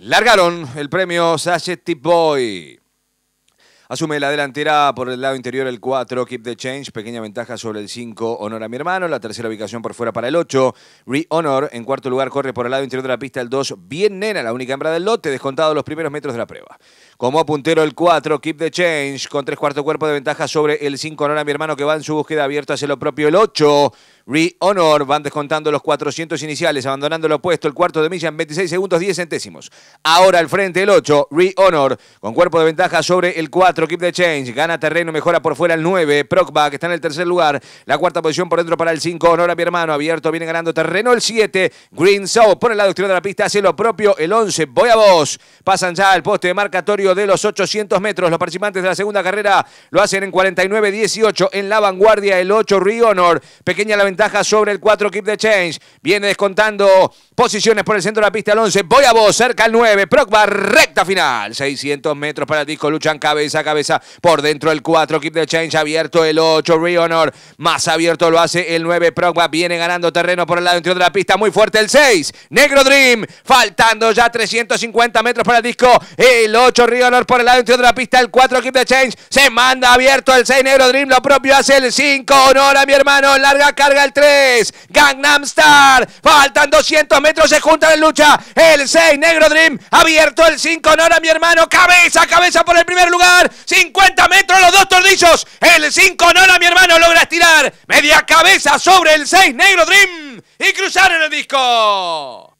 Largaron el premio Sachet Boy. Asume la delantera por el lado interior el 4, Keep the Change, pequeña ventaja sobre el 5, Honor a mi hermano, la tercera ubicación por fuera para el 8, Re-Honor, en cuarto lugar corre por el lado interior de la pista el 2, Bien Nena, la única hembra del lote, descontado los primeros metros de la prueba. Como puntero el 4, Keep the Change, con tres cuarto cuerpos de ventaja sobre el 5, Honor a mi hermano que va en su búsqueda abierta, hacia lo propio el 8. Re-Honor van descontando los 400 iniciales, abandonando el opuesto, el cuarto de milla en 26 segundos 10 centésimos. Ahora al frente el 8, Re-Honor, con cuerpo de ventaja sobre el 4, Keep the Change, gana terreno, mejora por fuera el 9, Procba, que está en el tercer lugar, la cuarta posición por dentro para el 5, Honor a mi hermano, abierto, viene ganando terreno el 7, Green South, por el lado exterior de la pista, hace lo propio el 11, voy a vos, pasan ya al poste de marcatorio de los 800 metros, los participantes de la segunda carrera lo hacen en 49-18, en la vanguardia el 8, Re-Honor, pequeña la ventaja ventaja sobre el 4 Keep the Change. Viene descontando posiciones por el centro de la pista al 11. Voy a vos, cerca al 9. Proc recta final. 600 metros para el disco. Luchan cabeza a cabeza por dentro el 4 Keep the Change. Abierto el 8 Rehonor. Más abierto lo hace el 9. Proc viene ganando terreno por el lado interior de la pista. Muy fuerte el 6. Negro Dream. Faltando ya 350 metros para el disco. El 8 Rehonor, por el lado interior de la pista. El 4 Keep the Change. Se manda abierto el 6 Negro Dream. Lo propio hace el 5 Honor a mi hermano. Larga carga el 3. Gangnam Star. Faltan 200 metros. Se juntan en lucha. El 6. Negro Dream. Abierto el 5. Nora, mi hermano. Cabeza, cabeza por el primer lugar. 50 metros. Los dos tordillos. El 5. Nora, mi hermano. Logra estirar. Media cabeza sobre el 6. Negro Dream. Y cruzar en el disco.